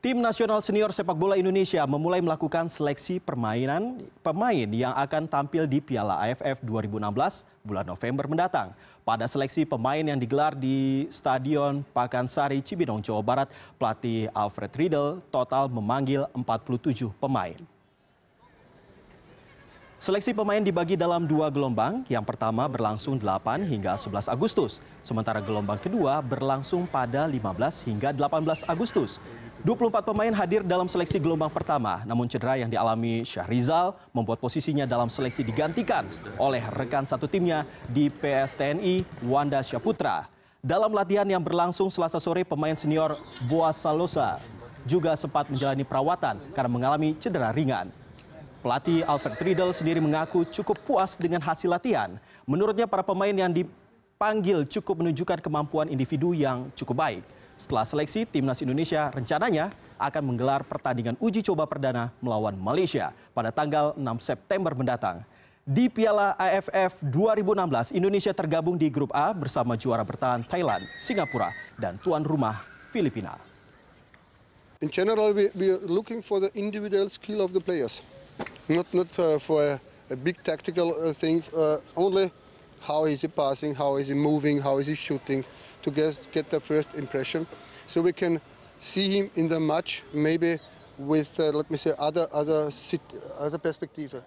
Tim nasional senior sepak bola Indonesia memulai melakukan seleksi permainan pemain yang akan tampil di Piala AFF 2016 bulan November mendatang. Pada seleksi pemain yang digelar di Stadion Pakansari Cibinong Jawa Barat, pelatih Alfred Riedel total memanggil 47 pemain. Seleksi pemain dibagi dalam dua gelombang, yang pertama berlangsung 8 hingga 11 Agustus, sementara gelombang kedua berlangsung pada 15 hingga 18 Agustus. 24 pemain hadir dalam seleksi gelombang pertama, namun cedera yang dialami Syahrizal membuat posisinya dalam seleksi digantikan oleh rekan satu timnya di PSTNI Wanda Syaputra. Dalam latihan yang berlangsung selasa sore, pemain senior Boasalosa Salosa juga sempat menjalani perawatan karena mengalami cedera ringan. Pelatih Alfred Riedel sendiri mengaku cukup puas dengan hasil latihan. Menurutnya para pemain yang dipanggil cukup menunjukkan kemampuan individu yang cukup baik. Setelah seleksi, Timnas Indonesia rencananya akan menggelar pertandingan uji coba perdana melawan Malaysia pada tanggal 6 September mendatang. Di Piala AFF 2016, Indonesia tergabung di grup A bersama juara bertahan Thailand, Singapura, dan tuan rumah Filipina. In general, we, we are looking for the individual skill of the players. Not, not uh, for a, a, big tactical uh, thing, uh, only how is he passing, how is he moving, how is he shooting, to get, get the first impression. So we can see him in the match, maybe with, uh, let me say, other, other, sit, other perspective.